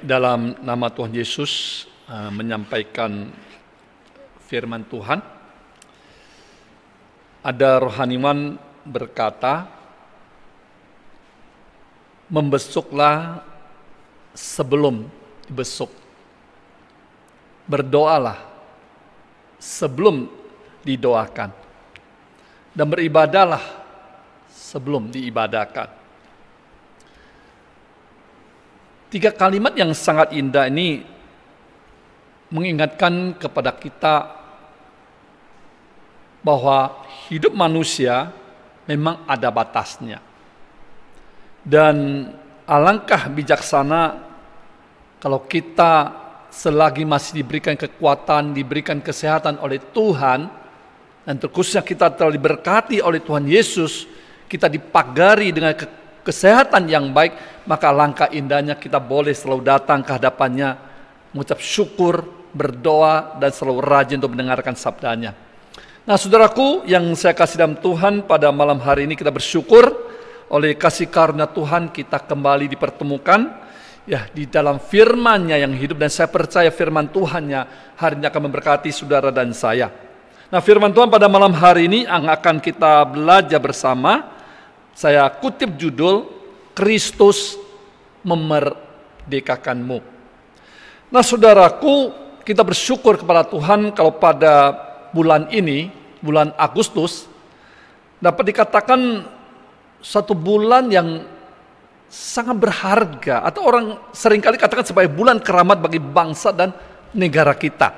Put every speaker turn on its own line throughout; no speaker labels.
Dalam nama Tuhan Yesus eh, menyampaikan firman Tuhan, ada rohaniman berkata, membesuklah sebelum dibesuk, berdoalah sebelum didoakan, dan beribadalah sebelum diibadakan. Tiga kalimat yang sangat indah ini mengingatkan kepada kita bahwa hidup manusia memang ada batasnya. Dan alangkah bijaksana kalau kita selagi masih diberikan kekuatan, diberikan kesehatan oleh Tuhan, dan terkhususnya kita telah diberkati oleh Tuhan Yesus, kita dipagari dengan kesehatan yang baik, maka langkah indahnya kita boleh selalu datang ke hadapannya, mengucap syukur, berdoa, dan selalu rajin untuk mendengarkan sabdanya. Nah saudaraku yang saya kasih dalam Tuhan pada malam hari ini kita bersyukur oleh kasih karunia Tuhan kita kembali dipertemukan ya di dalam firman-Nya yang hidup dan saya percaya firman Tuhan-Nya hari ini akan memberkati saudara dan saya. Nah, firman Tuhan pada malam hari ini akan kita belajar bersama saya kutip judul Kristus memerdekakanmu. Nah, saudaraku, kita bersyukur kepada Tuhan kalau pada bulan ini, bulan Agustus, dapat dikatakan satu bulan yang sangat berharga atau orang seringkali katakan sebagai bulan keramat bagi bangsa dan negara kita.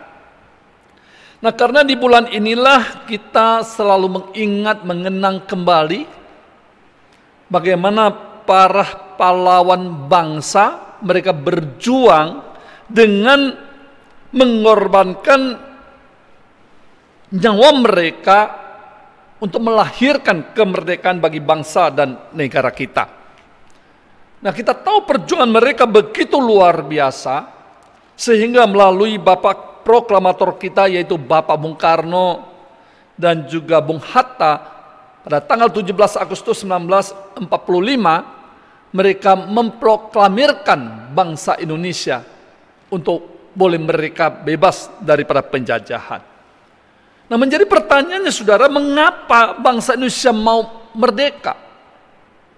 Nah, karena di bulan inilah kita selalu mengingat mengenang kembali Bagaimana para pahlawan bangsa mereka berjuang dengan mengorbankan nyawa mereka untuk melahirkan kemerdekaan bagi bangsa dan negara kita. Nah, kita tahu perjuangan mereka begitu luar biasa sehingga melalui Bapak proklamator kita yaitu Bapak Bung Karno dan juga Bung Hatta pada tanggal 17 Agustus 1945 mereka memproklamirkan bangsa Indonesia untuk boleh mereka bebas daripada penjajahan. Nah menjadi pertanyaannya saudara, mengapa bangsa Indonesia mau merdeka?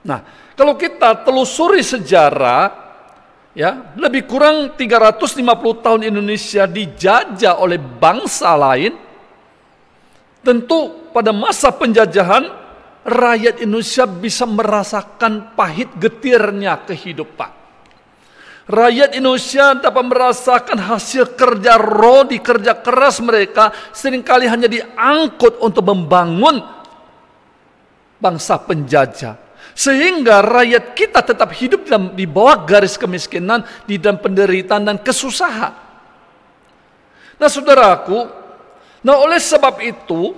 Nah kalau kita telusuri sejarah, ya lebih kurang 350 tahun Indonesia dijajah oleh bangsa lain, Tentu pada masa penjajahan rakyat Indonesia bisa merasakan pahit getirnya kehidupan. Rakyat Indonesia dapat merasakan hasil kerja roh di kerja keras mereka seringkali hanya diangkut untuk membangun bangsa penjajah. Sehingga rakyat kita tetap hidup dalam, di bawah garis kemiskinan, di dalam penderitaan dan kesusahan. Nah saudaraku, Nah, oleh sebab itu,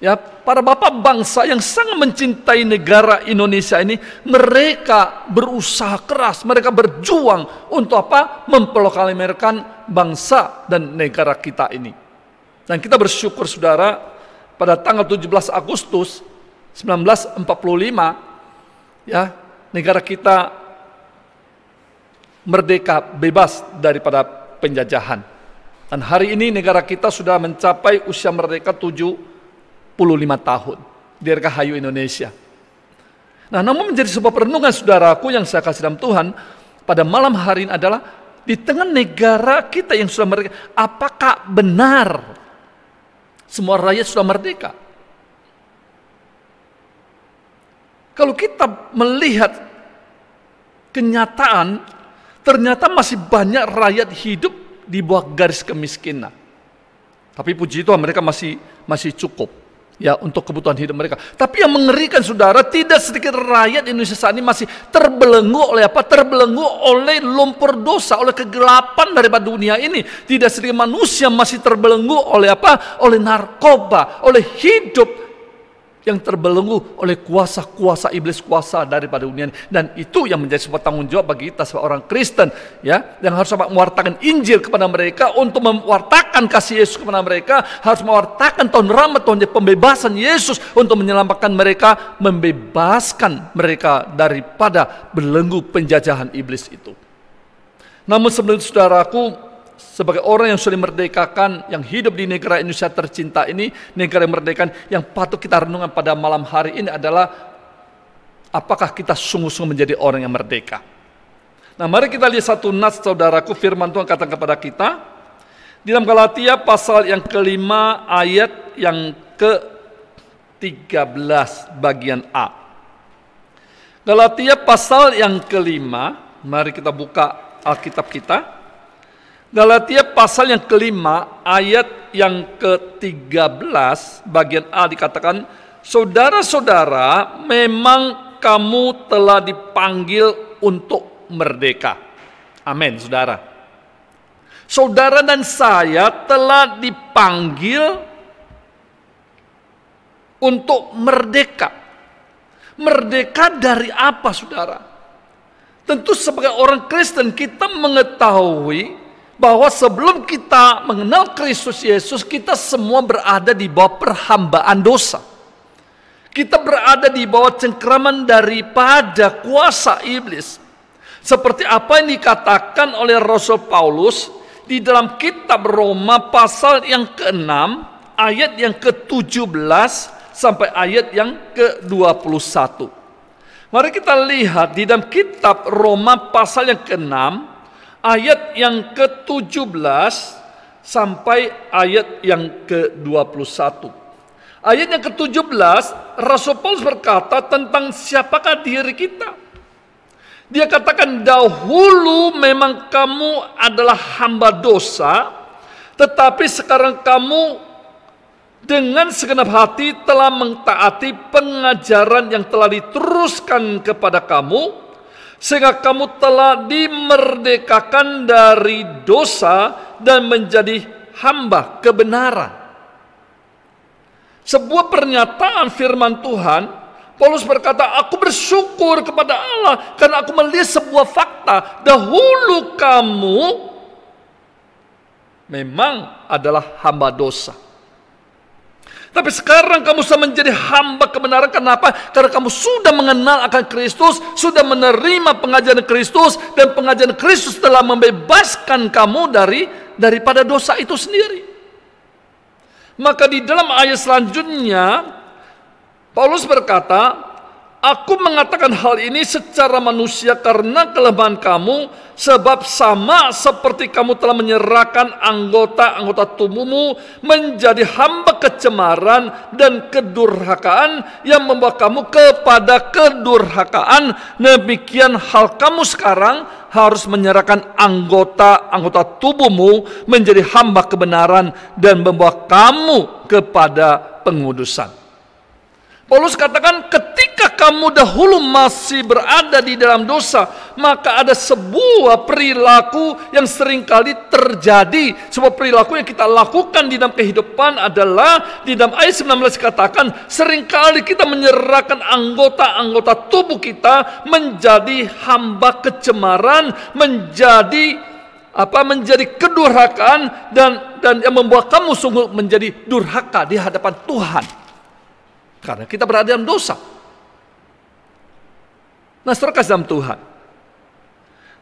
ya para bapak bangsa yang sangat mencintai negara Indonesia ini, mereka berusaha keras, mereka berjuang untuk apa? Memproklamirkan bangsa dan negara kita ini. Dan kita bersyukur saudara, pada tanggal 17 Agustus 1945 ya, negara kita merdeka bebas daripada penjajahan. Dan hari ini negara kita sudah mencapai usia merdeka 75 tahun. Dirgahayu Indonesia. Nah namun menjadi sebuah perenungan saudaraku yang saya kasih dalam Tuhan. Pada malam hari ini adalah di tengah negara kita yang sudah merdeka. Apakah benar semua rakyat sudah merdeka? Kalau kita melihat kenyataan, ternyata masih banyak rakyat hidup di bawah garis kemiskinan. Tapi puji Tuhan mereka masih masih cukup ya untuk kebutuhan hidup mereka. Tapi yang mengerikan saudara, tidak sedikit rakyat Indonesia saat ini masih terbelenggu oleh apa? Terbelenggu oleh lumpur dosa, oleh kegelapan daripada dunia ini. Tidak sedikit manusia masih terbelenggu oleh apa? Oleh narkoba, oleh hidup yang terbelenggu oleh kuasa-kuasa iblis kuasa daripada dunia ini. Dan itu yang menjadi sebuah tanggung jawab bagi kita sebagai orang Kristen ya, yang harus mewartakan Injil kepada mereka untuk mewartakan kasih Yesus kepada mereka, harus mewartakan tahun rahmat Tuhan pembebasan Yesus untuk menyelamatkan mereka, membebaskan mereka daripada belenggu penjajahan iblis itu. Namun sebelum saudaraku, sebagai orang yang sudah merdekakan, yang hidup di negara Indonesia tercinta ini, negara yang merdeka, yang patut kita renungkan pada malam hari ini adalah apakah kita sungguh-sungguh menjadi orang yang merdeka. Nah mari kita lihat satu nas saudaraku, firman Tuhan katakan kepada kita, di dalam Galatia pasal yang kelima ayat yang ke-13 bagian A. Galatia pasal yang kelima, mari kita buka Alkitab kita. Galatia pasal yang kelima ayat yang ke-13 bagian A dikatakan Saudara-saudara memang kamu telah dipanggil untuk merdeka Amin saudara Saudara dan saya telah dipanggil untuk merdeka Merdeka dari apa saudara? Tentu sebagai orang Kristen kita mengetahui bahwa sebelum kita mengenal Kristus Yesus, kita semua berada di bawah perhambaan dosa. Kita berada di bawah cengkeraman daripada kuasa iblis. Seperti apa yang dikatakan oleh Rasul Paulus di dalam kitab Roma pasal yang ke-6 ayat yang ke-17 sampai ayat yang ke-21. Mari kita lihat di dalam kitab Roma pasal yang ke-6 ayat yang ke-17 sampai ayat yang ke-21. Ayat yang ke-17 Rasul Paulus berkata tentang siapakah diri kita. Dia katakan dahulu memang kamu adalah hamba dosa, tetapi sekarang kamu dengan segenap hati telah mentaati pengajaran yang telah diteruskan kepada kamu sehingga kamu telah dimerdekakan dari dosa dan menjadi hamba kebenaran. Sebuah pernyataan firman Tuhan, Paulus berkata, "Aku bersyukur kepada Allah karena aku melihat sebuah fakta, dahulu kamu memang adalah hamba dosa." Tapi sekarang kamu sudah menjadi hamba kebenaran. Kenapa? Karena kamu sudah mengenal akan Kristus, sudah menerima pengajaran Kristus, dan pengajaran Kristus telah membebaskan kamu dari daripada dosa itu sendiri. Maka di dalam ayat selanjutnya, Paulus berkata, Aku mengatakan hal ini secara manusia karena kelemahan kamu, sebab sama seperti kamu telah menyerahkan anggota-anggota tubuhmu menjadi hamba kecemaran dan kedurhakaan yang membawa kamu kepada kedurhakaan. Demikian hal kamu sekarang harus menyerahkan anggota-anggota tubuhmu menjadi hamba kebenaran dan membawa kamu kepada pengudusan. Paulus katakan ketika kamu dahulu masih berada di dalam dosa, maka ada sebuah perilaku yang seringkali terjadi. Sebuah perilaku yang kita lakukan di dalam kehidupan adalah di dalam ayat 19 katakan seringkali kita menyerahkan anggota-anggota tubuh kita menjadi hamba kecemaran, menjadi apa menjadi kedurhakaan dan dan yang membuat kamu sungguh menjadi durhaka di hadapan Tuhan. Karena kita berada dalam dosa. Nah, setelah kasih dalam Tuhan.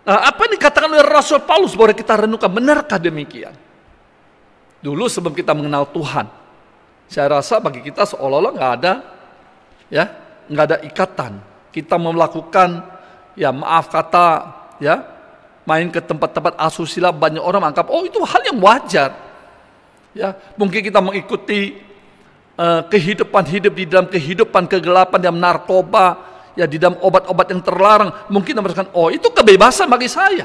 Nah, apa yang dikatakan oleh Rasul Paulus bahwa kita renungkan, benarkah demikian? Dulu sebelum kita mengenal Tuhan, saya rasa bagi kita seolah-olah nggak ada, ya, nggak ada ikatan. Kita melakukan, ya maaf kata, ya, main ke tempat-tempat asusila banyak orang anggap, oh itu hal yang wajar. Ya, mungkin kita mengikuti Eh, kehidupan hidup di dalam kehidupan kegelapan dalam narkoba ya di dalam obat-obat yang terlarang mungkin kita merasakan oh itu kebebasan bagi saya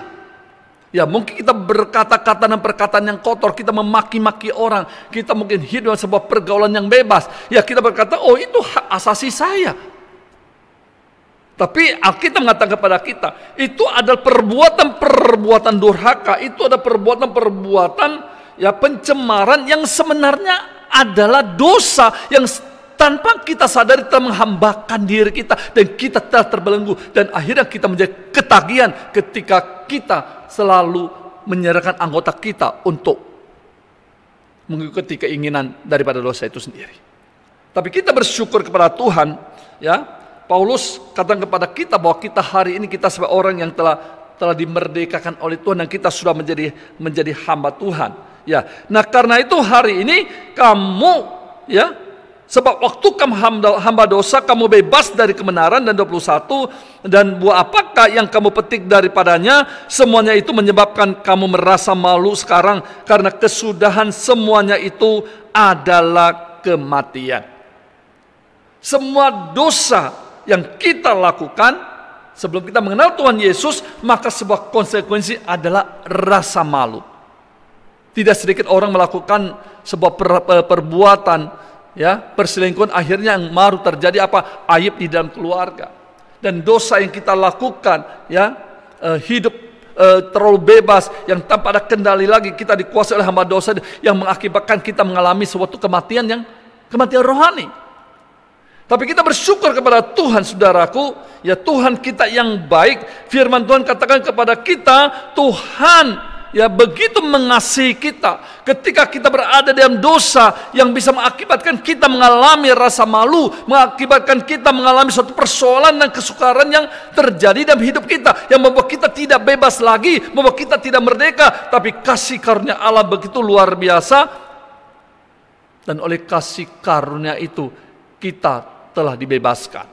ya mungkin kita berkata-kata dan perkataan yang kotor kita memaki-maki orang kita mungkin hidup dalam sebuah pergaulan yang bebas ya kita berkata oh itu hak asasi saya tapi Alkitab mengatakan kepada kita, itu adalah perbuatan-perbuatan durhaka, itu adalah perbuatan-perbuatan ya pencemaran yang sebenarnya adalah dosa yang tanpa kita sadari kita menghambakan diri kita dan kita telah terbelenggu dan akhirnya kita menjadi ketagihan ketika kita selalu menyerahkan anggota kita untuk mengikuti keinginan daripada dosa itu sendiri. Tapi kita bersyukur kepada Tuhan, ya. Paulus katakan kepada kita bahwa kita hari ini kita sebagai orang yang telah telah dimerdekakan oleh Tuhan dan kita sudah menjadi menjadi hamba Tuhan Ya. Nah, karena itu hari ini kamu ya sebab waktu kamu hamba dosa kamu bebas dari kebenaran dan 21 dan buah apakah yang kamu petik daripadanya semuanya itu menyebabkan kamu merasa malu sekarang karena kesudahan semuanya itu adalah kematian. Semua dosa yang kita lakukan sebelum kita mengenal Tuhan Yesus, maka sebuah konsekuensi adalah rasa malu. Tidak sedikit orang melakukan sebuah per, eh, perbuatan ya perselingkuhan akhirnya yang maru terjadi apa aib di dalam keluarga dan dosa yang kita lakukan ya eh, hidup eh, terlalu bebas yang tanpa ada kendali lagi kita dikuasai oleh hamba dosa yang mengakibatkan kita mengalami suatu kematian yang kematian rohani. Tapi kita bersyukur kepada Tuhan saudaraku, ya Tuhan kita yang baik. Firman Tuhan katakan kepada kita, Tuhan ya begitu mengasihi kita. Ketika kita berada dalam dosa yang bisa mengakibatkan kita mengalami rasa malu, mengakibatkan kita mengalami suatu persoalan dan kesukaran yang terjadi dalam hidup kita, yang membuat kita tidak bebas lagi, membuat kita tidak merdeka, tapi kasih karunia Allah begitu luar biasa. Dan oleh kasih karunia itu kita telah dibebaskan.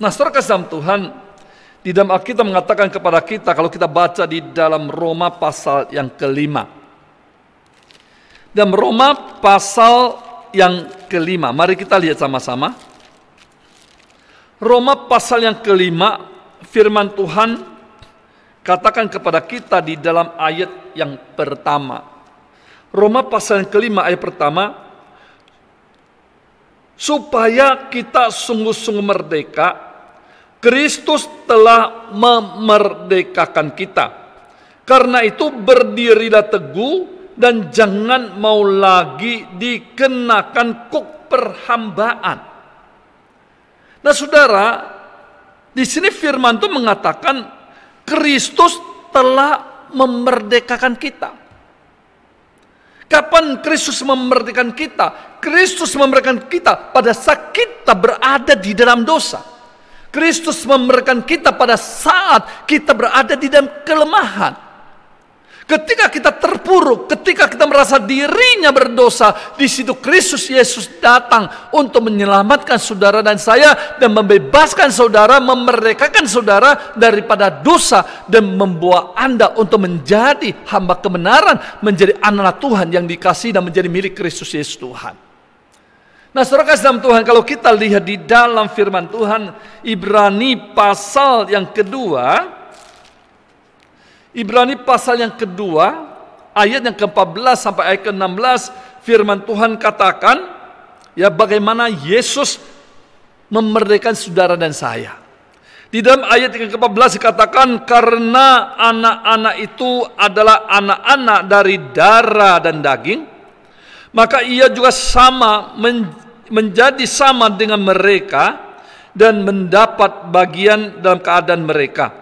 Nah, saudara kasih dalam Tuhan, di dalam Alkitab mengatakan kepada kita kalau kita baca di dalam Roma pasal yang kelima. Dalam Roma pasal yang kelima, mari kita lihat sama-sama. Roma pasal yang kelima, firman Tuhan katakan kepada kita di dalam ayat yang pertama. Roma pasal yang kelima ayat pertama, supaya kita sungguh-sungguh merdeka Kristus telah memerdekakan kita. Karena itu berdirilah teguh dan jangan mau lagi dikenakan kuk perhambaan. Nah saudara, di sini firman itu mengatakan Kristus telah memerdekakan kita. Kapan Kristus memerdekakan kita? Kristus memerdekakan kita pada saat kita berada di dalam dosa. Kristus memberikan kita pada saat kita berada di dalam kelemahan. Ketika kita terpuruk, ketika kita merasa dirinya berdosa, di situ Kristus Yesus datang untuk menyelamatkan saudara dan saya dan membebaskan saudara, memerdekakan saudara daripada dosa dan membawa Anda untuk menjadi hamba kebenaran, menjadi anak Tuhan yang dikasih dan menjadi milik Kristus Yesus Tuhan. Nah saudara kasih dalam Tuhan, kalau kita lihat di dalam firman Tuhan, Ibrani pasal yang kedua, Ibrani pasal yang kedua, ayat yang ke-14 sampai ayat ke-16, firman Tuhan katakan, ya bagaimana Yesus memerdekakan saudara dan saya. Di dalam ayat yang ke-14 dikatakan, karena anak-anak itu adalah anak-anak dari darah dan daging, maka ia juga sama men menjadi sama dengan mereka dan mendapat bagian dalam keadaan mereka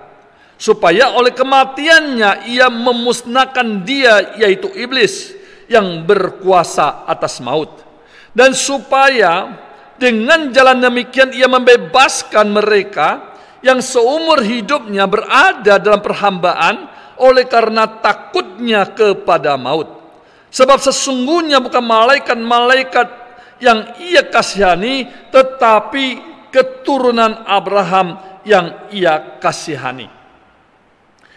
supaya oleh kematiannya ia memusnahkan dia yaitu iblis yang berkuasa atas maut dan supaya dengan jalan demikian ia membebaskan mereka yang seumur hidupnya berada dalam perhambaan oleh karena takutnya kepada maut sebab sesungguhnya bukan malaikat-malaikat yang ia kasihani tetapi keturunan Abraham yang ia kasihani.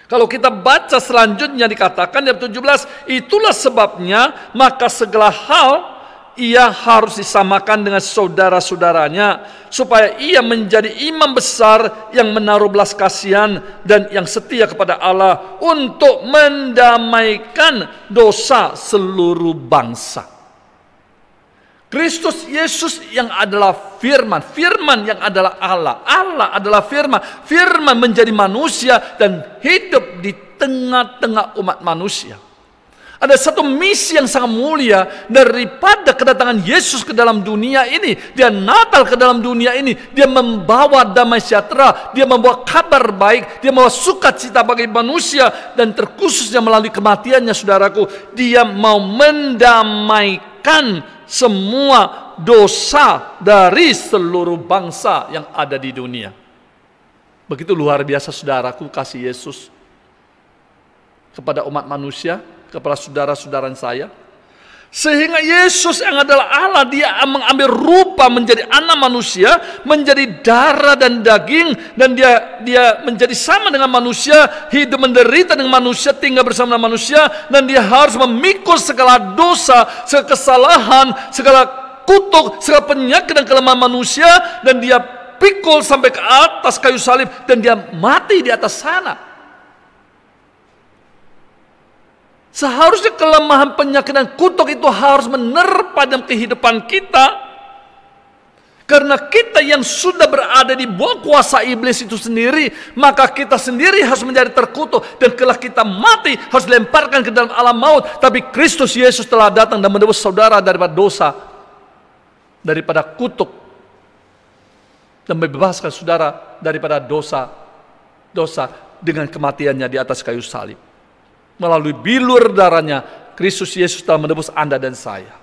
Kalau kita baca selanjutnya dikatakan ayat 17, itulah sebabnya maka segala hal ia harus disamakan dengan saudara-saudaranya supaya ia menjadi imam besar yang menaruh belas kasihan dan yang setia kepada Allah untuk mendamaikan dosa seluruh bangsa. Kristus Yesus yang adalah firman, firman yang adalah Allah, Allah adalah firman, firman menjadi manusia dan hidup di tengah-tengah umat manusia. Ada satu misi yang sangat mulia daripada kedatangan Yesus ke dalam dunia ini. Dia Natal ke dalam dunia ini. Dia membawa damai sejahtera. Dia membawa kabar baik. Dia membawa sukacita bagi manusia. Dan terkhususnya melalui kematiannya saudaraku. Dia mau mendamaikan semua dosa dari seluruh bangsa yang ada di dunia. Begitu luar biasa saudaraku kasih Yesus kepada umat manusia, kepada saudara-saudara saya, sehingga Yesus yang adalah Allah, dia mengambil rupa menjadi anak manusia, menjadi darah dan daging, dan dia dia menjadi sama dengan manusia, hidup menderita dengan manusia, tinggal bersama dengan manusia, dan dia harus memikul segala dosa, segala kesalahan, segala kutuk, segala penyakit dan kelemahan manusia, dan dia pikul sampai ke atas kayu salib, dan dia mati di atas sana. Seharusnya kelemahan penyakit dan kutuk itu harus menerpa dalam kehidupan kita. Karena kita yang sudah berada di bawah kuasa iblis itu sendiri, maka kita sendiri harus menjadi terkutuk dan kelak kita mati harus dilemparkan ke dalam alam maut. Tapi Kristus Yesus telah datang dan menebus saudara daripada dosa, daripada kutuk dan membebaskan saudara daripada dosa dosa dengan kematiannya di atas kayu salib. Melalui bilur darahnya, Kristus Yesus telah menebus Anda dan saya.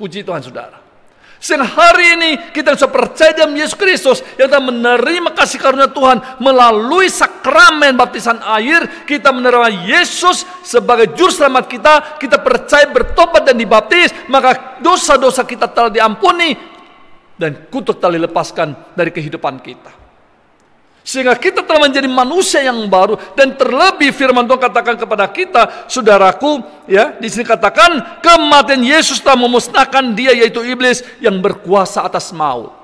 Puji Tuhan saudara. Sehingga hari ini kita bisa percaya dalam Yesus Kristus yang telah menerima kasih karunia Tuhan melalui sakramen baptisan air. Kita menerima Yesus sebagai juru selamat kita. Kita percaya bertobat dan dibaptis. Maka dosa-dosa kita telah diampuni dan kutuk telah dilepaskan dari kehidupan kita. Sehingga kita telah menjadi manusia yang baru dan terlebih firman Tuhan katakan kepada kita, saudaraku, ya, di sini katakan kematian Yesus telah memusnahkan dia yaitu iblis yang berkuasa atas maut.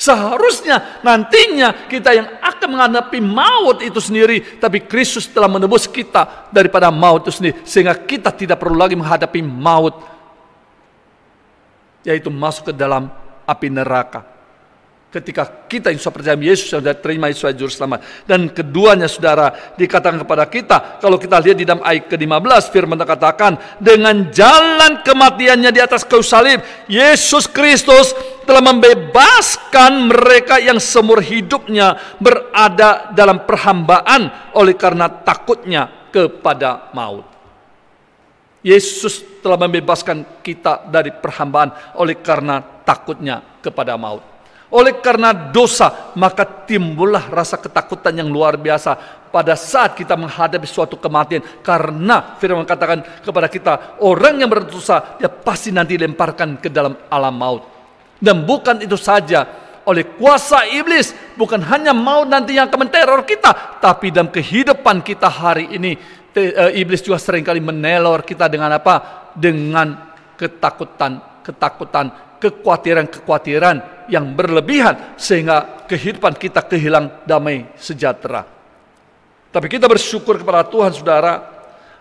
Seharusnya nantinya kita yang akan menghadapi maut itu sendiri, tapi Kristus telah menebus kita daripada maut itu sendiri, sehingga kita tidak perlu lagi menghadapi maut, yaitu masuk ke dalam api neraka ketika kita yang sudah percaya Yesus sudah terima Yesus sebagai juru selamat dan keduanya saudara dikatakan kepada kita kalau kita lihat di dalam ayat ke-15 firman katakan dengan jalan kematiannya di atas kayu salib Yesus Kristus telah membebaskan mereka yang seumur hidupnya berada dalam perhambaan oleh karena takutnya kepada maut Yesus telah membebaskan kita dari perhambaan oleh karena takutnya kepada maut oleh karena dosa, maka timbullah rasa ketakutan yang luar biasa pada saat kita menghadapi suatu kematian. Karena firman katakan kepada kita, orang yang berdosa, dia pasti nanti dilemparkan ke dalam alam maut. Dan bukan itu saja, oleh kuasa iblis, bukan hanya maut nanti yang akan menteror kita, tapi dalam kehidupan kita hari ini, eh, iblis juga seringkali menelor kita dengan apa? Dengan ketakutan, ketakutan kekhawatiran-kekhawatiran yang berlebihan sehingga kehidupan kita kehilang damai sejahtera. Tapi kita bersyukur kepada Tuhan saudara,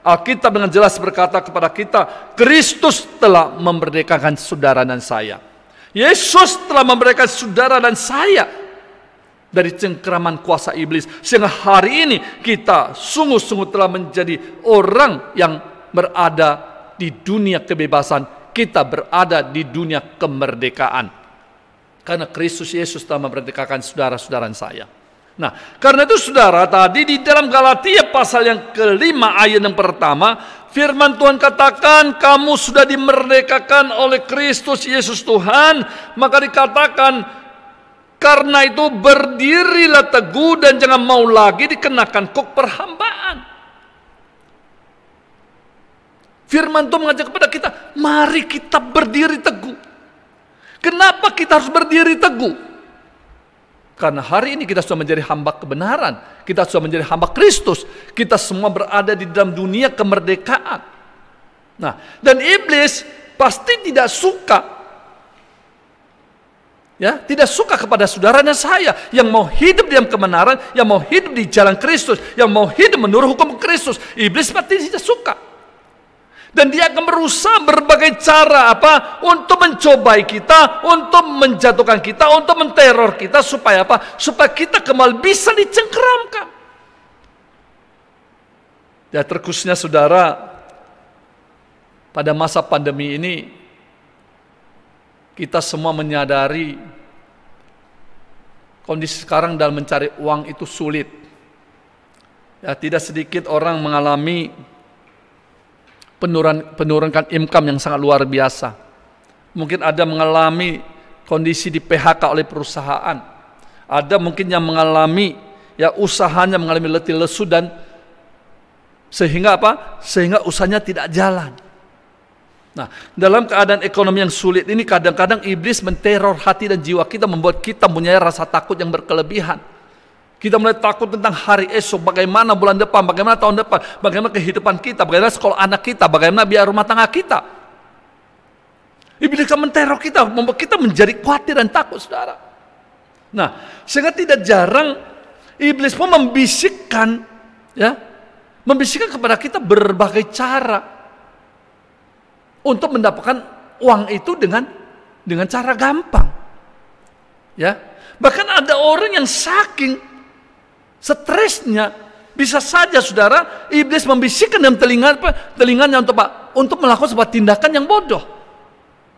Alkitab dengan jelas berkata kepada kita, Kristus telah memerdekakan saudara dan saya. Yesus telah memerdekakan saudara dan saya dari cengkeraman kuasa iblis. Sehingga hari ini kita sungguh-sungguh telah menjadi orang yang berada di dunia kebebasan kita berada di dunia kemerdekaan. Karena Kristus Yesus telah memerdekakan saudara-saudara saya. Nah, karena itu saudara tadi di dalam Galatia pasal yang kelima ayat yang pertama, firman Tuhan katakan kamu sudah dimerdekakan oleh Kristus Yesus Tuhan, maka dikatakan karena itu berdirilah teguh dan jangan mau lagi dikenakan kok perhambaan. Firman Tuhan mengajak kepada kita, mari kita berdiri teguh. Kenapa kita harus berdiri teguh? Karena hari ini kita sudah menjadi hamba kebenaran, kita sudah menjadi hamba Kristus, kita semua berada di dalam dunia kemerdekaan. Nah, dan iblis pasti tidak suka ya tidak suka kepada saudaranya saya yang mau hidup di dalam kebenaran, yang mau hidup di jalan Kristus, yang mau hidup menurut hukum Kristus. Iblis pasti tidak suka. Dan dia akan berusaha berbagai cara apa untuk mencobai kita, untuk menjatuhkan kita, untuk menteror kita supaya apa? Supaya kita kembali bisa dicengkeramkan. Ya terkhususnya saudara, pada masa pandemi ini kita semua menyadari kondisi sekarang dalam mencari uang itu sulit. Ya, tidak sedikit orang mengalami Penurunan penurunkan income yang sangat luar biasa. Mungkin ada mengalami kondisi di PHK oleh perusahaan. Ada mungkin yang mengalami ya usahanya mengalami letih lesu dan sehingga apa? Sehingga usahanya tidak jalan. Nah, dalam keadaan ekonomi yang sulit ini kadang-kadang iblis menteror hati dan jiwa kita membuat kita punya rasa takut yang berkelebihan kita mulai takut tentang hari esok, bagaimana bulan depan, bagaimana tahun depan, bagaimana kehidupan kita, bagaimana sekolah anak kita, bagaimana biar rumah tangga kita. Iblis akan menteror kita, membuat kita menjadi khawatir dan takut, saudara. Nah, sehingga tidak jarang iblis pun membisikkan, ya, membisikkan kepada kita berbagai cara untuk mendapatkan uang itu dengan dengan cara gampang, ya. Bahkan ada orang yang saking Stresnya bisa saja saudara iblis membisikkan dalam telinga telinganya untuk pak untuk melakukan sebuah tindakan yang bodoh.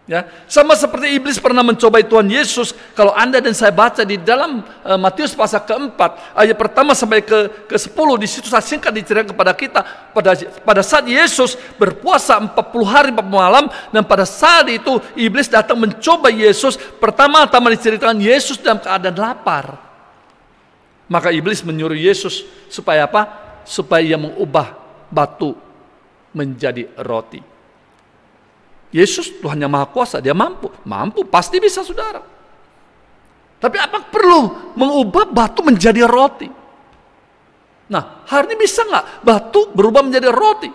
Ya, sama seperti iblis pernah mencobai Tuhan Yesus. Kalau Anda dan saya baca di dalam uh, Matius pasal keempat ayat pertama sampai ke ke sepuluh di situ saya singkat diceritakan kepada kita pada pada saat Yesus berpuasa empat puluh hari 40 malam dan pada saat itu iblis datang mencoba Yesus pertama-tama diceritakan Yesus dalam keadaan lapar. Maka iblis menyuruh Yesus supaya apa? Supaya ia mengubah batu menjadi roti. Yesus Tuhan yang Maha Kuasa, dia mampu. Mampu, pasti bisa saudara. Tapi apa perlu mengubah batu menjadi roti? Nah, hari ini bisa nggak batu berubah menjadi roti?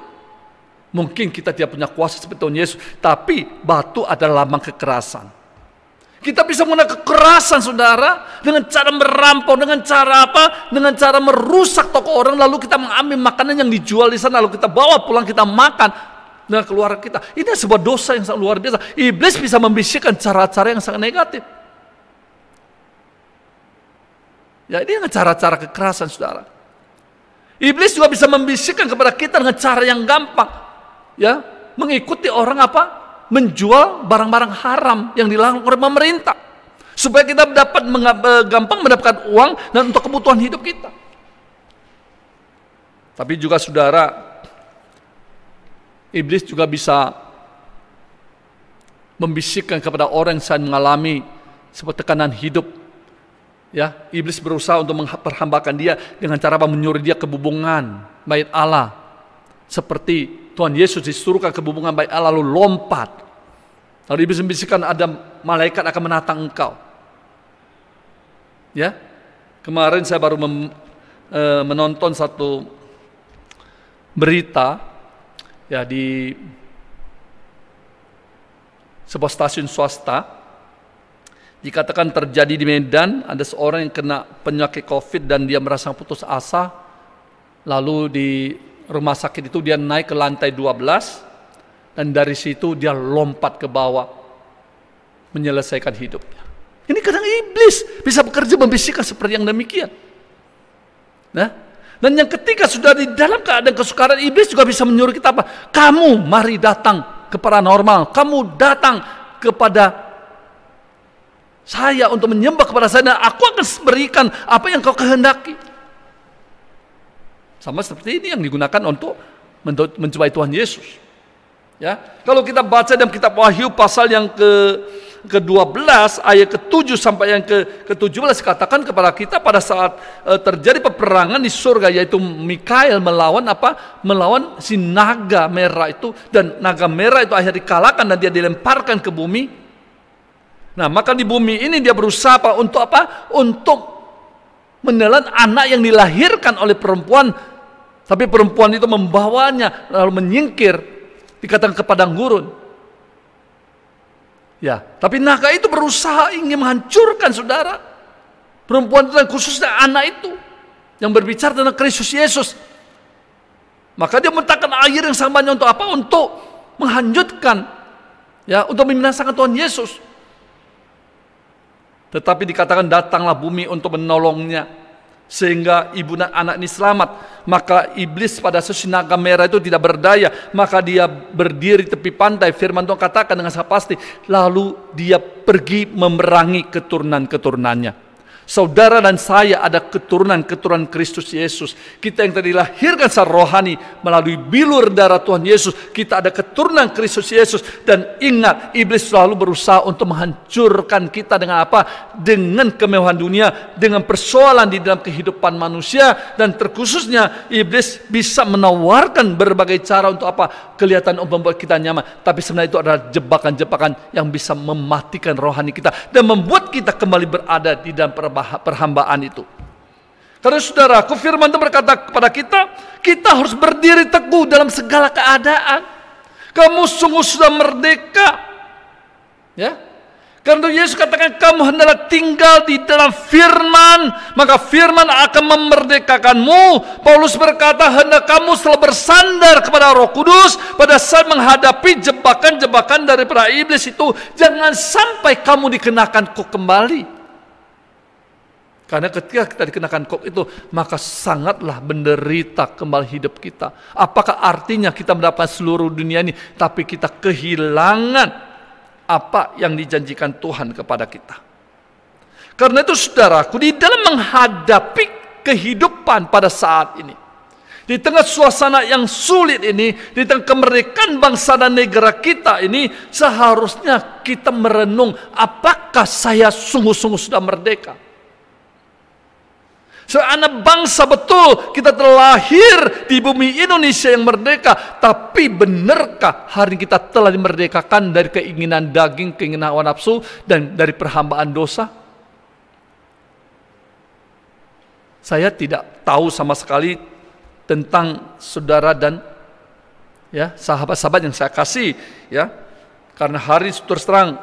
Mungkin kita tidak punya kuasa seperti Tuhan Yesus, tapi batu adalah lambang kekerasan. Kita bisa menggunakan kekerasan saudara dengan cara merampok, dengan cara apa? Dengan cara merusak toko orang lalu kita mengambil makanan yang dijual di sana lalu kita bawa pulang kita makan dengan keluarga kita. Ini sebuah dosa yang sangat luar biasa. Iblis bisa membisikkan cara-cara yang sangat negatif. Ya ini dengan cara-cara kekerasan saudara. Iblis juga bisa membisikkan kepada kita dengan cara yang gampang. Ya, mengikuti orang apa? menjual barang-barang haram yang dilarang oleh pemerintah supaya kita dapat e, gampang mendapatkan uang dan untuk kebutuhan hidup kita. Tapi juga saudara, iblis juga bisa membisikkan kepada orang yang sedang mengalami seperti tekanan hidup. Ya, iblis berusaha untuk memperhambakan dia dengan cara menyuruh dia kebubungan bait Allah seperti Tuhan Yesus disuruhkan ke hubungan baik Allah lalu lompat. Lalu iblis membisikkan ada malaikat akan menatang engkau. Ya, kemarin saya baru mem, e, menonton satu berita ya di sebuah stasiun swasta dikatakan terjadi di Medan ada seorang yang kena penyakit covid dan dia merasa putus asa lalu di rumah sakit itu dia naik ke lantai 12 dan dari situ dia lompat ke bawah menyelesaikan hidupnya. Ini kadang iblis bisa bekerja membisikkan seperti yang demikian. Nah, dan yang ketiga sudah di dalam keadaan kesukaran iblis juga bisa menyuruh kita apa? Kamu mari datang ke paranormal, kamu datang kepada saya untuk menyembah kepada saya dan aku akan berikan apa yang kau kehendaki. Sama seperti ini yang digunakan untuk mencobai Tuhan Yesus. Ya, kalau kita baca dalam kitab Wahyu pasal yang ke ke-12 ayat ke-7 sampai yang ke ke-17 katakan kepada kita pada saat e, terjadi peperangan di surga yaitu Mikael melawan apa? melawan si naga merah itu dan naga merah itu akhirnya dikalahkan dan dia dilemparkan ke bumi. Nah, maka di bumi ini dia berusaha apa? untuk apa? untuk menelan anak yang dilahirkan oleh perempuan tapi perempuan itu membawanya lalu menyingkir dikatakan ke padang gurun. Ya, tapi naga itu berusaha ingin menghancurkan saudara. Perempuan itu dan khususnya anak itu yang berbicara tentang Kristus Yesus. Maka dia mentakan air yang samanya untuk apa? Untuk menghancurkan ya, untuk membinasakan Tuhan Yesus. Tetapi dikatakan datanglah bumi untuk menolongnya sehingga ibu dan anak ini selamat. Maka iblis pada sesinaga merah itu tidak berdaya. Maka dia berdiri tepi pantai. Firman Tuhan katakan dengan sangat pasti. Lalu dia pergi memerangi keturunan-keturunannya. Saudara dan saya ada keturunan-keturunan Kristus Yesus. Kita yang tadi lahirkan secara rohani melalui bilur darah Tuhan Yesus. Kita ada keturunan Kristus Yesus. Dan ingat, iblis selalu berusaha untuk menghancurkan kita dengan apa? Dengan kemewahan dunia, dengan persoalan di dalam kehidupan manusia. Dan terkhususnya, iblis bisa menawarkan berbagai cara untuk apa? Kelihatan membuat kita nyaman. Tapi sebenarnya itu adalah jebakan-jebakan yang bisa mematikan rohani kita. Dan membuat kita kembali berada di dalam perbaikan perhambaan itu. Karena saudara, firman itu berkata kepada kita, kita harus berdiri teguh dalam segala keadaan. Kamu sungguh sudah merdeka. Ya. Karena Yesus katakan kamu hendaklah tinggal di dalam firman, maka firman akan memerdekakanmu. Paulus berkata hendak kamu selalu bersandar kepada Roh Kudus pada saat menghadapi jebakan-jebakan dari para iblis itu. Jangan sampai kamu dikenakan kok kembali. Karena ketika kita dikenakan kok itu, maka sangatlah menderita kembali hidup kita. Apakah artinya kita mendapatkan seluruh dunia ini, tapi kita kehilangan apa yang dijanjikan Tuhan kepada kita. Karena itu saudaraku, di dalam menghadapi kehidupan pada saat ini, di tengah suasana yang sulit ini, di tengah kemerdekaan bangsa dan negara kita ini, seharusnya kita merenung apakah saya sungguh-sungguh sudah merdeka. Seanak bangsa betul kita terlahir di bumi Indonesia yang merdeka. Tapi benarkah hari kita telah dimerdekakan dari keinginan daging, keinginan hawa nafsu, dan dari perhambaan dosa? Saya tidak tahu sama sekali tentang saudara dan ya sahabat-sahabat yang saya kasih ya karena hari terus terang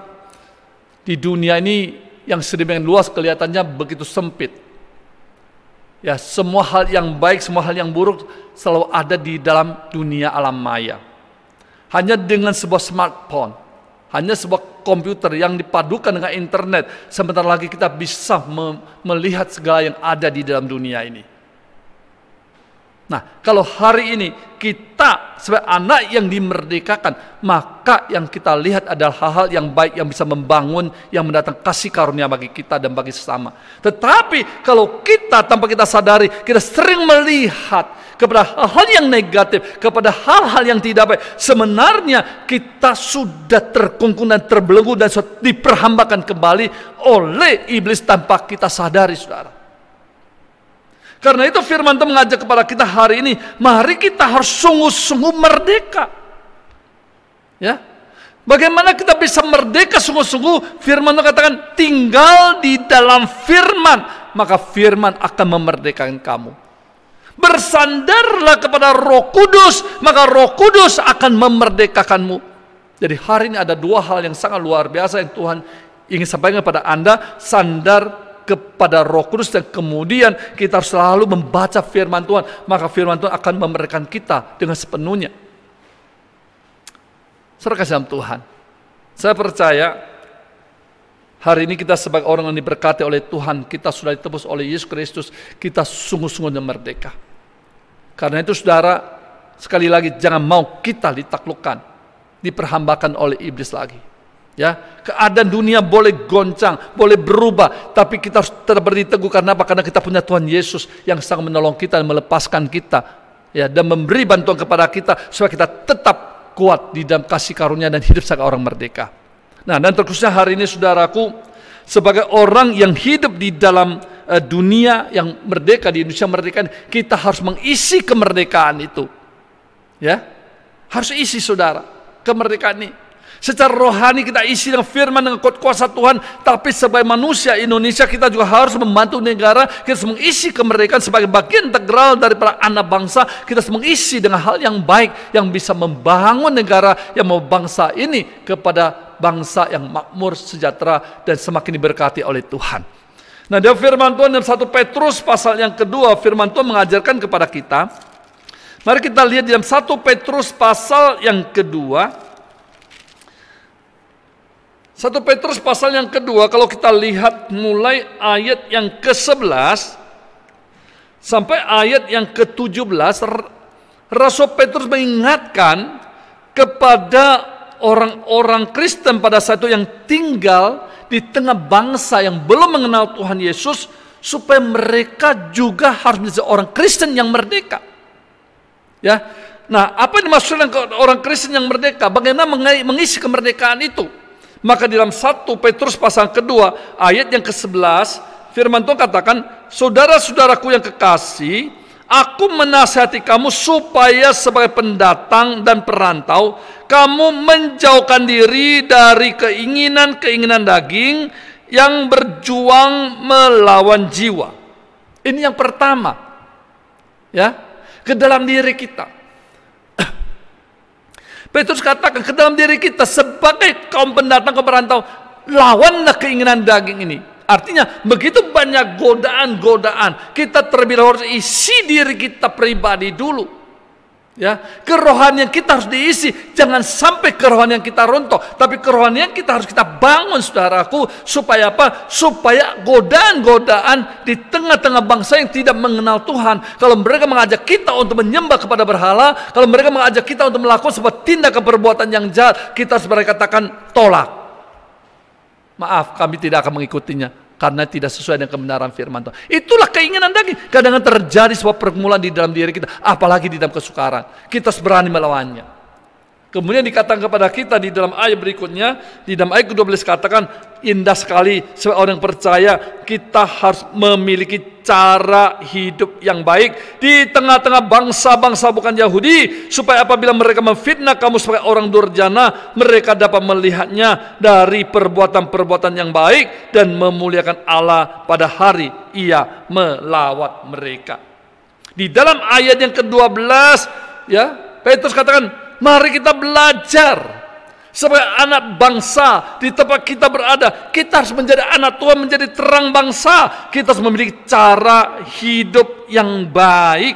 di dunia ini yang sedemikian luas kelihatannya begitu sempit Ya, semua hal yang baik, semua hal yang buruk selalu ada di dalam dunia alam maya. Hanya dengan sebuah smartphone, hanya sebuah komputer yang dipadukan dengan internet, sebentar lagi kita bisa melihat segala yang ada di dalam dunia ini. Nah, kalau hari ini kita sebagai anak yang dimerdekakan, maka yang kita lihat adalah hal-hal yang baik yang bisa membangun, yang mendatang kasih karunia bagi kita dan bagi sesama. Tetapi kalau kita tanpa kita sadari, kita sering melihat kepada hal-hal yang negatif, kepada hal-hal yang tidak baik. Sebenarnya kita sudah terkungkung dan terbelenggu dan diperhambakan kembali oleh iblis tanpa kita sadari, saudara. Karena itu firman Tuhan mengajak kepada kita hari ini, mari kita harus sungguh-sungguh merdeka. Ya. Bagaimana kita bisa merdeka sungguh-sungguh? Firman Tuhan katakan, tinggal di dalam firman, maka firman akan memerdekakan kamu. Bersandarlah kepada Roh Kudus, maka Roh Kudus akan memerdekakanmu. Jadi hari ini ada dua hal yang sangat luar biasa yang Tuhan ingin sampaikan kepada Anda, sandar kepada Roh Kudus dan kemudian kita harus selalu membaca firman Tuhan, maka firman Tuhan akan memberikan kita dengan sepenuhnya. Serka kasih Tuhan. Saya percaya hari ini kita sebagai orang yang diberkati oleh Tuhan, kita sudah ditebus oleh Yesus Kristus, kita sungguh-sungguhnya merdeka. Karena itu saudara, sekali lagi jangan mau kita ditaklukkan, diperhambakan oleh iblis lagi. Ya, keadaan dunia boleh goncang, boleh berubah, tapi kita harus tetap berdiri teguh karena apa? Karena kita punya Tuhan Yesus yang sang menolong kita dan melepaskan kita, ya, dan memberi bantuan kepada kita supaya kita tetap kuat di dalam kasih karunia dan hidup sebagai orang merdeka. Nah, dan terkhususnya hari ini saudaraku, sebagai orang yang hidup di dalam uh, dunia yang merdeka di Indonesia merdeka, kita harus mengisi kemerdekaan itu. Ya. Harus isi saudara kemerdekaan ini Secara rohani kita isi dengan firman dengan kuasa Tuhan. Tapi sebagai manusia Indonesia kita juga harus membantu negara. Kita harus mengisi kemerdekaan sebagai bagian integral daripada anak bangsa. Kita harus mengisi dengan hal yang baik. Yang bisa membangun negara yang mau bangsa ini kepada bangsa yang makmur, sejahtera dan semakin diberkati oleh Tuhan. Nah dia firman Tuhan dalam satu Petrus pasal yang kedua firman Tuhan mengajarkan kepada kita. Mari kita lihat dalam satu Petrus pasal yang kedua 1 Petrus pasal yang kedua kalau kita lihat mulai ayat yang ke-11 sampai ayat yang ke-17 Rasul Petrus mengingatkan kepada orang-orang Kristen pada saat itu yang tinggal di tengah bangsa yang belum mengenal Tuhan Yesus supaya mereka juga harus menjadi orang Kristen yang merdeka. Ya. Nah, apa yang dimaksud orang Kristen yang merdeka? Bagaimana mengisi kemerdekaan itu? Maka dalam satu Petrus pasal kedua ayat yang ke-11 firman Tuhan katakan, "Saudara-saudaraku yang kekasih, aku menasihati kamu supaya sebagai pendatang dan perantau kamu menjauhkan diri dari keinginan-keinginan daging yang berjuang melawan jiwa." Ini yang pertama. Ya, ke dalam diri kita. Petrus katakan ke dalam diri kita sebagai kaum pendatang kaum perantau lawanlah keinginan daging ini. Artinya begitu banyak godaan-godaan kita terlebih dahulu harus isi diri kita pribadi dulu Ya, kerohanian kita harus diisi, jangan sampai kerohanian kita runtuh, tapi kerohanian kita harus kita bangun saudaraku supaya apa? Supaya godaan-godaan di tengah-tengah bangsa yang tidak mengenal Tuhan, kalau mereka mengajak kita untuk menyembah kepada berhala, kalau mereka mengajak kita untuk melakukan sebuah tindakan perbuatan yang jahat, kita sebenarnya katakan tolak. Maaf, kami tidak akan mengikutinya karena tidak sesuai dengan kebenaran firman Tuhan. Itulah keinginan daging. Kadang-kadang terjadi sebuah pergumulan di dalam diri kita, apalagi di dalam kesukaran. Kita berani melawannya. Kemudian dikatakan kepada kita di dalam ayat berikutnya, di dalam ayat ke-12 katakan, indah sekali sebagai orang percaya, kita harus memiliki cara hidup yang baik di tengah-tengah bangsa-bangsa bukan Yahudi, supaya apabila mereka memfitnah kamu sebagai orang durjana, mereka dapat melihatnya dari perbuatan-perbuatan yang baik dan memuliakan Allah pada hari ia melawat mereka. Di dalam ayat yang ke-12, ya, Petrus katakan, Mari kita belajar sebagai anak bangsa di tempat kita berada. Kita harus menjadi anak tua, menjadi terang bangsa. Kita harus memiliki cara hidup yang baik.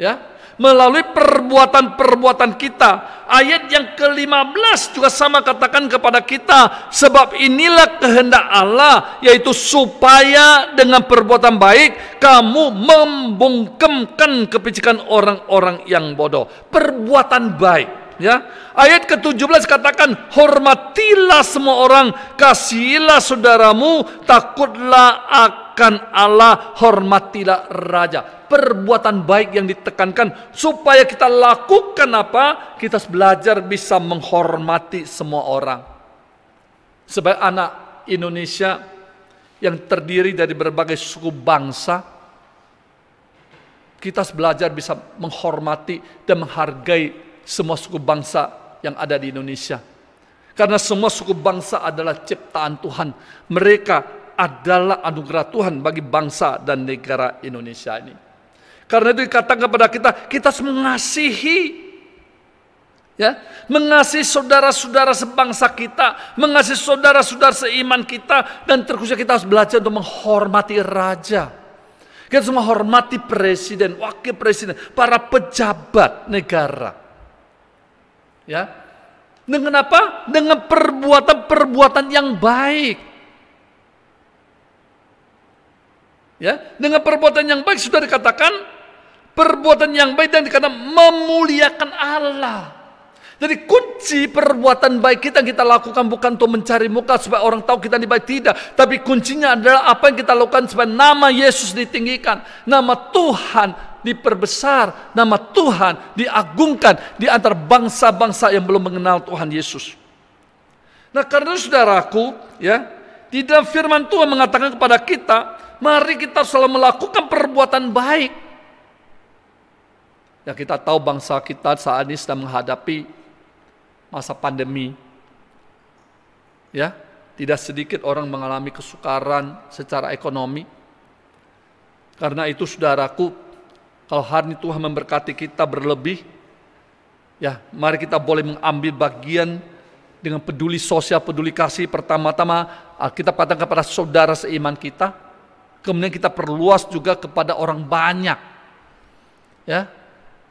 Ya, melalui perbuatan-perbuatan kita. Ayat yang ke-15 juga sama katakan kepada kita, sebab inilah kehendak Allah, yaitu supaya dengan perbuatan baik kamu membungkemkan kepicikan orang-orang yang bodoh. Perbuatan baik Ya, ayat ke-17 katakan hormatilah semua orang, kasihilah saudaramu, takutlah akan Allah, hormatilah raja. Perbuatan baik yang ditekankan supaya kita lakukan apa? Kita belajar bisa menghormati semua orang. Sebagai anak Indonesia yang terdiri dari berbagai suku bangsa, kita belajar bisa menghormati dan menghargai semua suku bangsa yang ada di Indonesia. Karena semua suku bangsa adalah ciptaan Tuhan. Mereka adalah anugerah Tuhan bagi bangsa dan negara Indonesia ini. Karena itu dikatakan kepada kita, kita harus mengasihi ya mengasihi saudara-saudara sebangsa kita, mengasihi saudara-saudara seiman kita, dan terkhususnya kita harus belajar untuk menghormati raja. Kita harus menghormati presiden, wakil presiden, para pejabat negara. Ya. Dengan apa? Dengan perbuatan-perbuatan yang baik. Ya, dengan perbuatan yang baik sudah dikatakan perbuatan yang baik dan dikatakan memuliakan Allah. Jadi kunci perbuatan baik kita yang kita lakukan bukan untuk mencari muka supaya orang tahu kita ini baik tidak, tapi kuncinya adalah apa yang kita lakukan supaya nama Yesus ditinggikan, nama Tuhan diperbesar, nama Tuhan diagungkan di antara bangsa-bangsa yang belum mengenal Tuhan Yesus. Nah karena saudaraku, ya, di dalam firman Tuhan mengatakan kepada kita, mari kita selalu melakukan perbuatan baik. Ya kita tahu bangsa kita saat ini sedang menghadapi masa pandemi. Ya, tidak sedikit orang mengalami kesukaran secara ekonomi. Karena itu saudaraku, kalau hari ini Tuhan memberkati kita berlebih, ya mari kita boleh mengambil bagian dengan peduli sosial, peduli kasih pertama-tama ah, kita katakan kepada saudara seiman kita, kemudian kita perluas juga kepada orang banyak. Ya,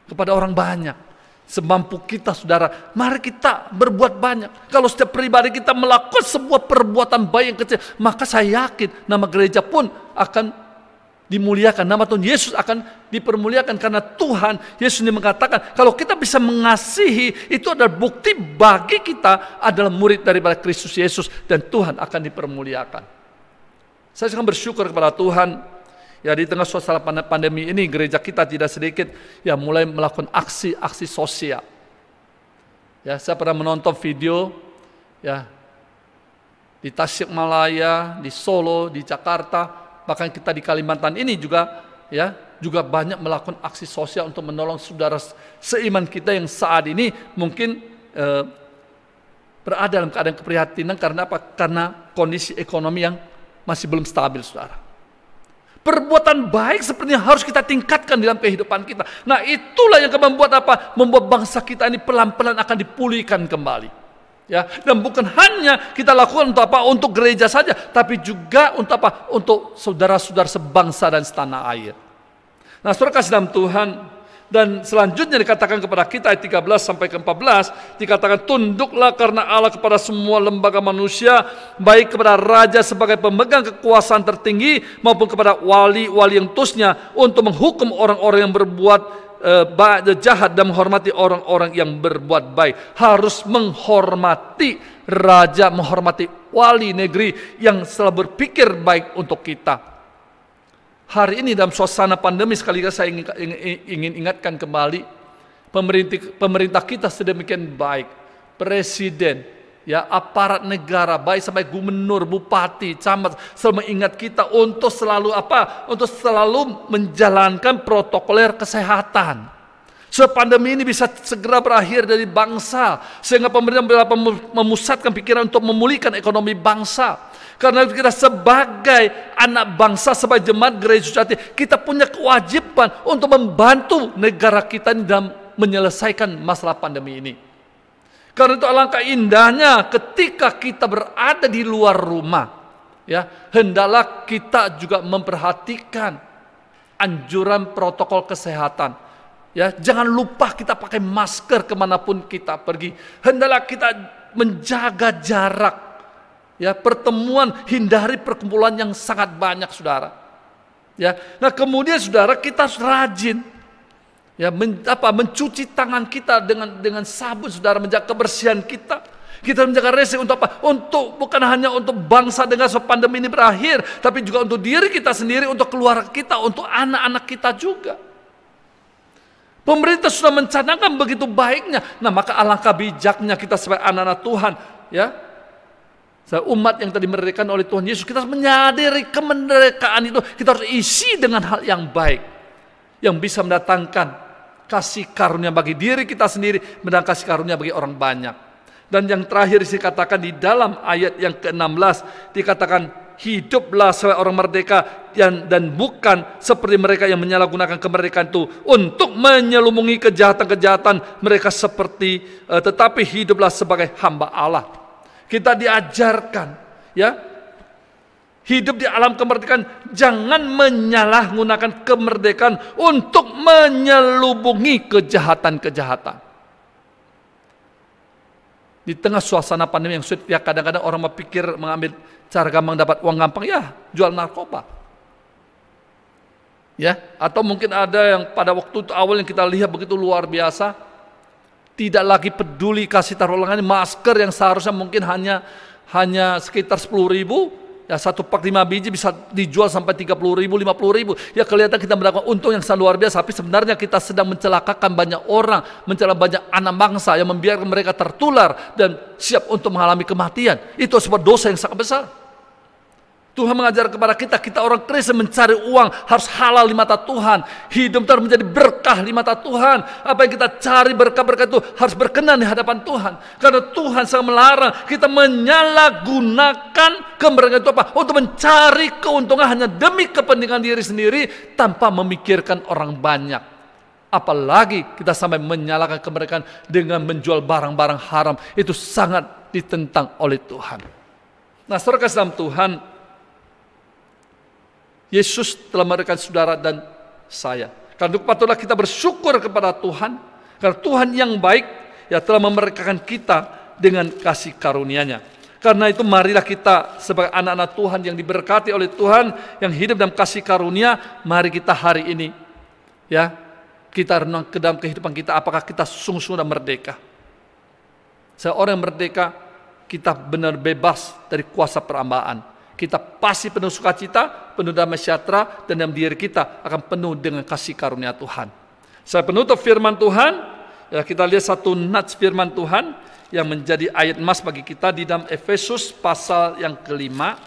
kepada orang banyak. Semampu kita saudara, mari kita berbuat banyak. Kalau setiap pribadi kita melakukan sebuah perbuatan baik yang kecil, maka saya yakin nama gereja pun akan dimuliakan, nama Tuhan Yesus akan dipermuliakan karena Tuhan Yesus ini mengatakan kalau kita bisa mengasihi itu adalah bukti bagi kita adalah murid daripada Kristus Yesus dan Tuhan akan dipermuliakan. Saya sangat bersyukur kepada Tuhan ya di tengah suasana pandemi ini gereja kita tidak sedikit ya mulai melakukan aksi-aksi sosial. Ya, saya pernah menonton video ya di Tasikmalaya, di Solo, di Jakarta, bahkan kita di Kalimantan ini juga ya juga banyak melakukan aksi sosial untuk menolong saudara seiman kita yang saat ini mungkin eh, berada dalam keadaan keprihatinan karena apa? Karena kondisi ekonomi yang masih belum stabil, saudara. Perbuatan baik sepertinya harus kita tingkatkan dalam kehidupan kita. Nah itulah yang membuat apa? Membuat bangsa kita ini pelan-pelan akan dipulihkan kembali. Ya, dan bukan hanya kita lakukan untuk apa? Untuk gereja saja, tapi juga untuk apa? Untuk saudara-saudara sebangsa dan setanah air. Nah, saudara kasih dalam Tuhan, dan selanjutnya dikatakan kepada kita ayat 13 sampai ke 14 dikatakan tunduklah karena Allah kepada semua lembaga manusia baik kepada raja sebagai pemegang kekuasaan tertinggi maupun kepada wali-wali yang tusnya untuk menghukum orang-orang yang berbuat eh, jahat dan menghormati orang-orang yang berbuat baik. Harus menghormati raja, menghormati wali negeri yang selalu berpikir baik untuk kita. Hari ini dalam suasana pandemi sekali lagi saya ingin, ingin ingatkan kembali pemerintah, pemerintah kita sedemikian baik. Presiden, ya aparat negara baik sampai gubernur, bupati, camat selalu mengingat kita untuk selalu apa? Untuk selalu menjalankan protokoler kesehatan. So, pandemi ini bisa segera berakhir dari bangsa sehingga pemerintah memusatkan pikiran untuk memulihkan ekonomi bangsa. Karena kita sebagai anak bangsa, sebagai jemaat gereja suci, kita punya kewajiban untuk membantu negara kita dalam menyelesaikan masalah pandemi ini. Karena itu alangkah indahnya ketika kita berada di luar rumah. Ya, hendaklah kita juga memperhatikan anjuran protokol kesehatan. Ya, jangan lupa kita pakai masker kemanapun kita pergi. Hendaklah kita menjaga jarak. Ya, pertemuan hindari perkumpulan yang sangat banyak, saudara. Ya, nah kemudian saudara kita harus rajin ya men, apa mencuci tangan kita dengan dengan sabun saudara menjaga kebersihan kita kita menjaga resi untuk apa untuk bukan hanya untuk bangsa dengan pandemi ini berakhir tapi juga untuk diri kita sendiri untuk keluarga kita untuk anak-anak kita juga pemerintah sudah mencanangkan begitu baiknya nah maka alangkah bijaknya kita sebagai anak-anak Tuhan ya umat yang tadi merdekakan oleh Tuhan Yesus kita harus menyadari kemerdekaan itu kita harus isi dengan hal yang baik yang bisa mendatangkan kasih karunia bagi diri kita sendiri, dan kasih karunia bagi orang banyak. Dan yang terakhir dikatakan di dalam ayat yang ke-16 dikatakan hiduplah sebagai orang merdeka dan, dan bukan seperti mereka yang menyalahgunakan kemerdekaan itu untuk menyelumungi kejahatan-kejahatan mereka seperti eh, tetapi hiduplah sebagai hamba Allah. Kita diajarkan ya hidup di alam kemerdekaan, jangan menyalahgunakan kemerdekaan untuk menyelubungi kejahatan-kejahatan. Di tengah suasana pandemi yang sulit, ya kadang-kadang orang berpikir mengambil cara gampang dapat uang gampang, ya jual narkoba. Ya, atau mungkin ada yang pada waktu itu awal yang kita lihat begitu luar biasa, tidak lagi peduli kasih taruh lengan masker yang seharusnya mungkin hanya hanya sekitar 10 ribu, Ya satu pak lima biji bisa dijual sampai 30 ribu, 50 ribu. Ya kelihatan kita mendapatkan untung yang sangat luar biasa. Tapi sebenarnya kita sedang mencelakakan banyak orang, mencelakakan banyak anak bangsa yang membiarkan mereka tertular dan siap untuk mengalami kematian. Itu sebuah dosa yang sangat besar. Tuhan mengajar kepada kita, kita orang Kristen mencari uang harus halal di mata Tuhan. Hidup harus menjadi berkah di mata Tuhan. Apa yang kita cari berkah-berkah itu harus berkenan di hadapan Tuhan. Karena Tuhan sangat melarang kita menyalahgunakan kemerdekaan itu apa? Untuk mencari keuntungan hanya demi kepentingan diri sendiri tanpa memikirkan orang banyak. Apalagi kita sampai menyalahkan kemerdekaan dengan menjual barang-barang haram. Itu sangat ditentang oleh Tuhan. Nah, saudara kasih Tuhan, Yesus telah merekan saudara dan saya. Karena itu patutlah kita bersyukur kepada Tuhan. Karena Tuhan yang baik ya telah memerdekakan kita dengan kasih karunia-Nya. Karena itu marilah kita sebagai anak-anak Tuhan yang diberkati oleh Tuhan yang hidup dalam kasih karunia, mari kita hari ini ya kita renung ke dalam kehidupan kita apakah kita sungguh-sungguh merdeka. Seorang yang merdeka kita benar bebas dari kuasa perambaan kita pasti penuh sukacita, penuh damai sejahtera, dan dalam diri kita akan penuh dengan kasih karunia Tuhan. Saya penutup firman Tuhan, ya kita lihat satu nats firman Tuhan yang menjadi ayat emas bagi kita di dalam Efesus pasal yang kelima.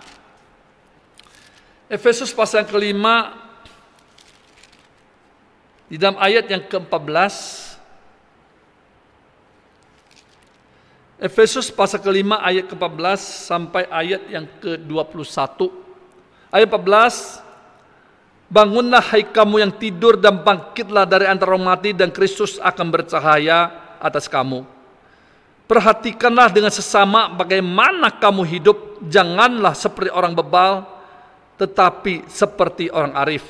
Efesus pasal yang kelima, di dalam ayat yang ke-14, Efesus pasal kelima ayat ke-14 sampai ayat yang ke-21. Ayat 14, Bangunlah hai kamu yang tidur dan bangkitlah dari antara mati dan Kristus akan bercahaya atas kamu. Perhatikanlah dengan sesama bagaimana kamu hidup, janganlah seperti orang bebal, tetapi seperti orang arif.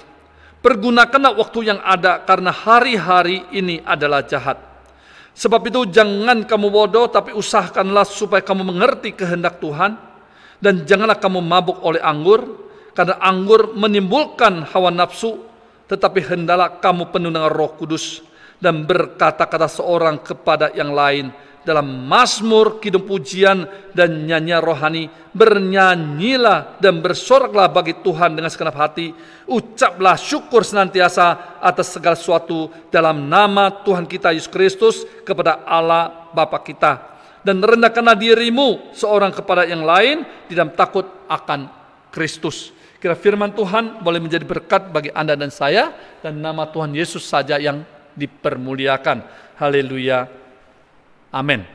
Pergunakanlah waktu yang ada karena hari-hari ini adalah jahat. Sebab itu jangan kamu bodoh tapi usahakanlah supaya kamu mengerti kehendak Tuhan dan janganlah kamu mabuk oleh anggur karena anggur menimbulkan hawa nafsu tetapi hendalah kamu penuh dengan Roh Kudus dan berkata-kata seorang kepada yang lain dalam Mazmur, Kidung Pujian, dan nyanyian rohani, bernyanyilah dan bersoraklah bagi Tuhan dengan segenap hati, ucaplah syukur senantiasa atas segala sesuatu dalam nama Tuhan kita Yesus Kristus kepada Allah Bapa kita. Dan rendahkanlah dirimu seorang kepada yang lain di dalam takut akan Kristus. Kira firman Tuhan boleh menjadi berkat bagi Anda dan saya dan nama Tuhan Yesus saja yang dipermuliakan. Haleluya. Amén.